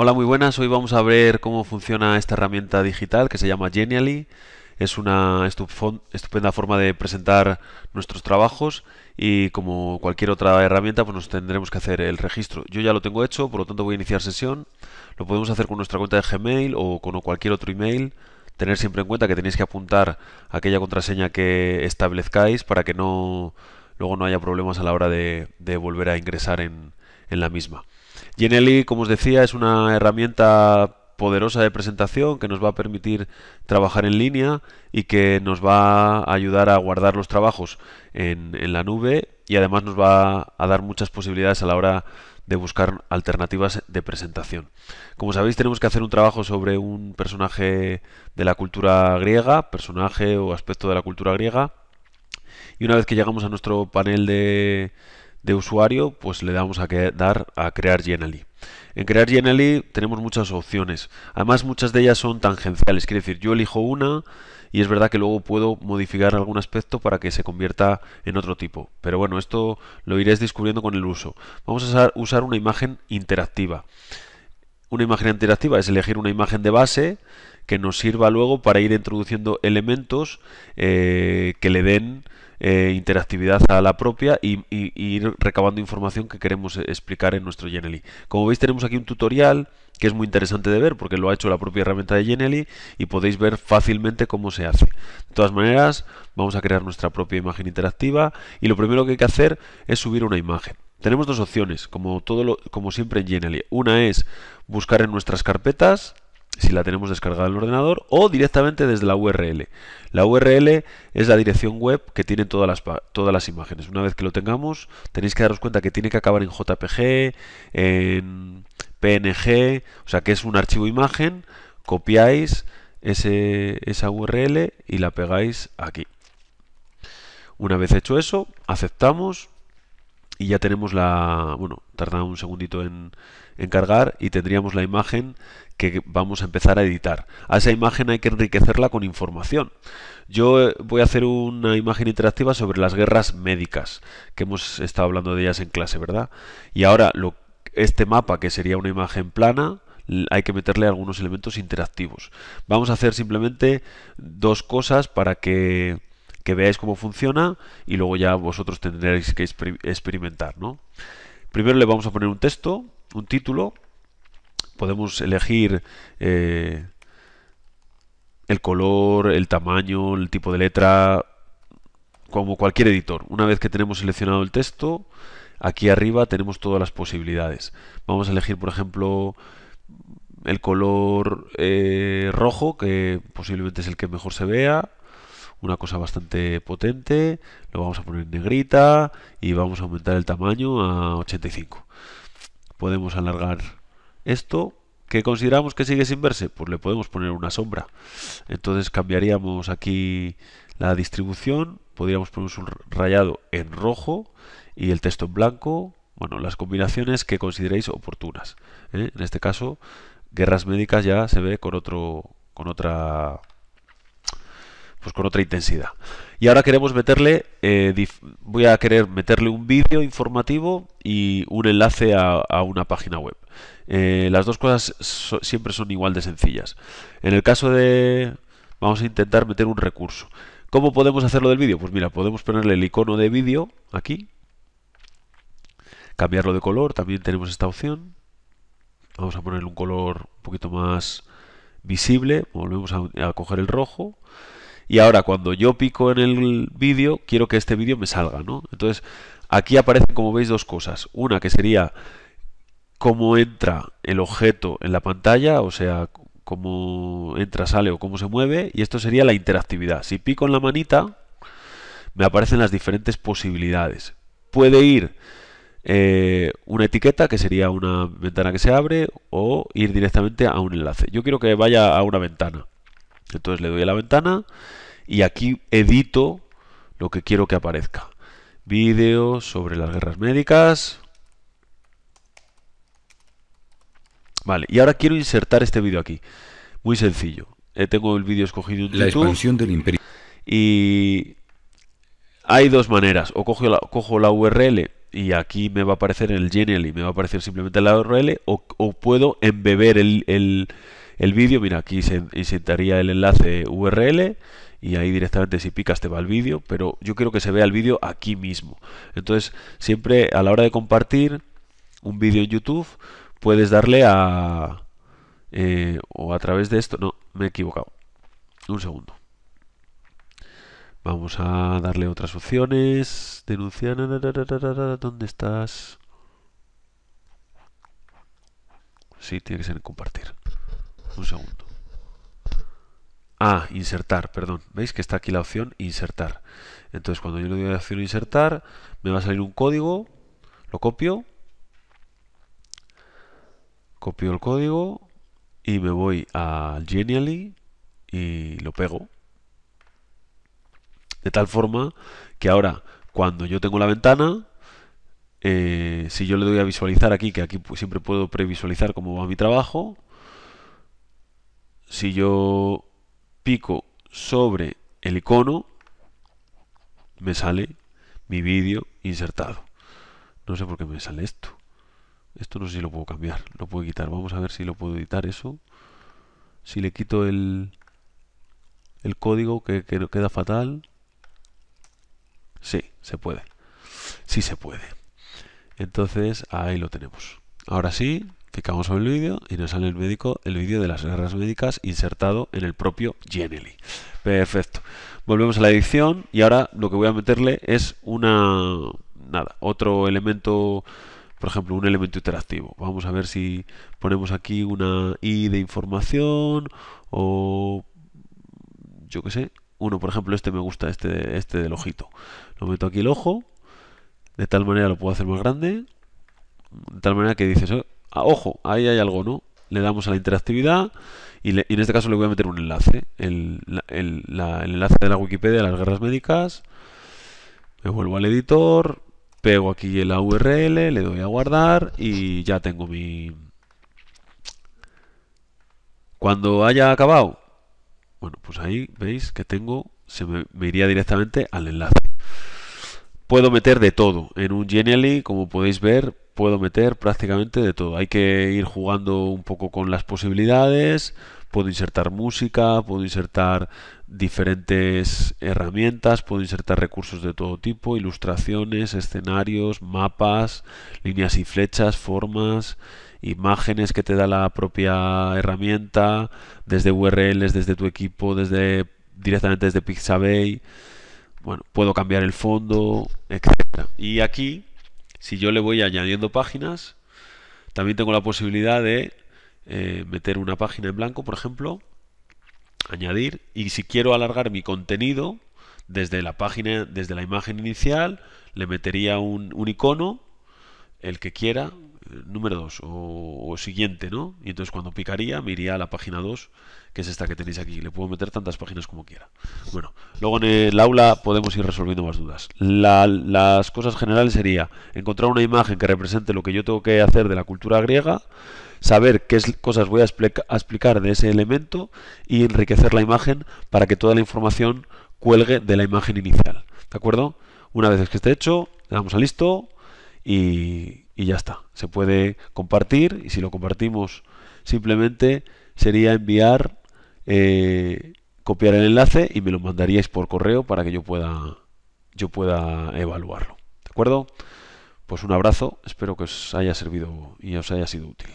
Hola, muy buenas. Hoy vamos a ver cómo funciona esta herramienta digital que se llama Genially. Es una estupenda forma de presentar nuestros trabajos y como cualquier otra herramienta pues nos tendremos que hacer el registro. Yo ya lo tengo hecho, por lo tanto voy a iniciar sesión. Lo podemos hacer con nuestra cuenta de Gmail o con cualquier otro email. Tener siempre en cuenta que tenéis que apuntar aquella contraseña que establezcáis para que no luego no haya problemas a la hora de, volver a ingresar en la misma. Genelli, como os decía, es una herramienta poderosa de presentación que nos va a permitir trabajar en línea y que nos va a ayudar a guardar los trabajos en, en, la nube y además nos va a dar muchas posibilidades a la hora de buscar alternativas de presentación. Como sabéis tenemos que hacer un trabajo sobre un personaje de la cultura griega, personaje o aspecto de la cultura griega y una vez que llegamos a nuestro panel de, de usuario, pues le damos a dar a crear y En crear Genially tenemos muchas opciones. Además, muchas de ellas son tangenciales. Quiere decir, yo elijo una y es verdad que luego puedo modificar algún aspecto para que se convierta en otro tipo. Pero bueno, esto lo iréis descubriendo con el uso. Vamos a usar una imagen interactiva. Una imagen interactiva es elegir una imagen de base que nos sirva luego para ir introduciendo elementos eh, que le den eh, interactividad a la propia y, ir recabando información que queremos eh, explicar en nuestro Genially. Como veis tenemos aquí un tutorial que es muy interesante de ver porque lo ha hecho la propia herramienta de Genially y podéis ver fácilmente cómo se hace. De todas maneras, vamos a crear nuestra propia imagen interactiva y lo primero que hay que hacer es subir una imagen. Tenemos dos opciones, como, todo como siempre en Genially. Una es buscar en nuestras carpetas, si la tenemos descargada en el ordenador o directamente desde la URL. La URL es la dirección web que tienen todas las, todas las imágenes. Una vez que lo tengamos, tenéis que daros cuenta que tiene que acabar en JPG, en PNG, o sea que es un archivo imagen, copiáis ese, esa URL y la pegáis aquí. Una vez hecho eso, aceptamos y ya tenemos la, bueno, tarda un segundito en, en, cargar y tendríamos la imagen que vamos a empezar a editar. A esa imagen hay que enriquecerla con información. Yo eh, voy a hacer una imagen interactiva sobre las guerras médicas, que hemos estado hablando de ellas en clase, ¿verdad? Y ahora lo, este mapa, que sería una imagen plana, hay que meterle algunos elementos interactivos. Vamos a hacer simplemente dos cosas para que que veáis cómo funciona y luego ya vosotros tendréis que experimentar. Primero le vamos a poner un texto, un título, podemos elegir eh, el color, el tamaño, el tipo de letra, como cualquier editor. Una vez que tenemos seleccionado el texto, aquí arriba tenemos todas las posibilidades. Vamos a elegir, por ejemplo, el color eh, rojo, que posiblemente es el que mejor se vea una cosa bastante potente, lo vamos a poner en negrita y vamos a aumentar el tamaño a 85. Podemos alargar esto. ¿Qué consideramos que sigue sin verse? Pues le podemos poner una sombra. Entonces cambiaríamos aquí la distribución, podríamos poner un rayado en rojo y el texto en blanco, bueno, las combinaciones que consideréis oportunas. ¿eh? En este caso, guerras médicas ya se ve con otro con otra pues, con otra intensidad. Y ahora queremos meterle, eh, voy a querer meterle un vídeo informativo y un enlace a, una página web. Eh, las dos cosas siempre son igual de sencillas. En el caso de, vamos a intentar meter un recurso. ¿Cómo podemos hacerlo del vídeo? Pues mira, podemos ponerle el icono de vídeo aquí, cambiarlo de color, también tenemos esta opción. Vamos a ponerle un color un poquito más visible, volvemos a, a coger el rojo y ahora cuando yo pico en el vídeo quiero que este vídeo me salga, ¿no? Entonces aquí aparecen como veis dos cosas, una que sería cómo entra el objeto en la pantalla, o sea, cómo entra, sale o cómo se mueve, y esto sería la interactividad. Si pico en la manita, me aparecen las diferentes posibilidades. Puede ir eh, una etiqueta, que sería una ventana que se abre, o ir directamente a un enlace. Yo quiero que vaya a una ventana. Entonces le doy a la ventana y aquí edito lo que quiero que aparezca. Vídeo sobre las guerras médicas. Vale, y ahora quiero insertar este vídeo aquí. Muy sencillo. Eh, tengo el vídeo escogido en La YouTube, del imperio. Y hay dos maneras. O cojo la, cojo la URL y aquí me va a aparecer en el Genial y me va a aparecer simplemente la URL o, puedo embeber el el vídeo, mira, aquí se insertaría el enlace URL y ahí directamente si picas te va el vídeo, pero yo quiero que se vea el vídeo aquí mismo. Entonces, siempre a la hora de compartir un vídeo en YouTube, puedes darle a... Eh, o a través de esto... No, me he equivocado. Un segundo. Vamos a darle otras opciones. Denunciar... ¿Dónde estás? Sí, tiene que ser en compartir. Un segundo. Ah, insertar, perdón. ¿Veis que está aquí la opción insertar? Entonces, cuando yo le doy a la opción insertar, me va a salir un código, lo copio, copio el código y me voy al Genially y lo pego. De tal forma que ahora, cuando yo tengo la ventana, eh, si yo le doy a visualizar aquí, que aquí siempre puedo previsualizar cómo va mi trabajo, si yo pico sobre el icono, me sale mi vídeo insertado. No sé por qué me sale esto. Esto no sé si lo puedo cambiar, lo puedo quitar. Vamos a ver si lo puedo editar eso. Si le quito el, el código que, que queda fatal. Sí, se puede. Sí se puede. Entonces ahí lo tenemos. Ahora sí, Clicamos sobre el vídeo y nos sale el médico, el vídeo de las guerras médicas insertado en el propio Geneli Perfecto. Volvemos a la edición y ahora lo que voy a meterle es una nada, otro elemento, por ejemplo, un elemento interactivo. Vamos a ver si ponemos aquí una i de información o yo qué sé, uno, por ejemplo, este me gusta, este, este del ojito. Lo meto aquí el ojo, de tal manera lo puedo hacer más grande, de tal manera que dices, oh, Ah, ojo, ahí hay algo, ¿no? Le damos a la interactividad y, en este caso le voy a meter un enlace, el, enlace de la Wikipedia de las guerras médicas. Me vuelvo al editor, pego aquí la URL, le doy a guardar y ya tengo mi... Cuando haya acabado, bueno, pues ahí veis que tengo, se me, iría directamente al enlace. Puedo meter de todo en un Genially, como podéis ver, puedo meter prácticamente de todo. Hay que ir jugando un poco con las posibilidades. Puedo insertar música, puedo insertar diferentes herramientas, puedo insertar recursos de todo tipo, ilustraciones, escenarios, mapas, líneas y flechas, formas, imágenes que te da la propia herramienta, desde URLs, desde tu equipo, desde directamente desde Pixabay. Bueno, puedo cambiar el fondo, etc. Y aquí si yo le voy añadiendo páginas, también tengo la posibilidad de eh, meter una página en blanco, por ejemplo, añadir, y si quiero alargar mi contenido, desde la página, desde la imagen inicial, le metería un, un icono, el que quiera, número 2 o, siguiente, ¿no? Y entonces cuando picaría me iría a la página 2, que es esta que tenéis aquí. Le puedo meter tantas páginas como quiera. Bueno, luego en el aula podemos ir resolviendo más dudas. las cosas generales sería encontrar una imagen que represente lo que yo tengo que hacer de la cultura griega, saber qué cosas voy a, a explicar de ese elemento y enriquecer la imagen para que toda la información cuelgue de la imagen inicial. ¿De acuerdo? Una vez que esté hecho, le damos a listo y y ya está. Se puede compartir y si lo compartimos simplemente sería enviar, eh, copiar el enlace y me lo mandaríais por correo para que yo pueda, yo pueda evaluarlo. ¿De acuerdo? Pues un abrazo, espero que os haya servido y os haya sido útil.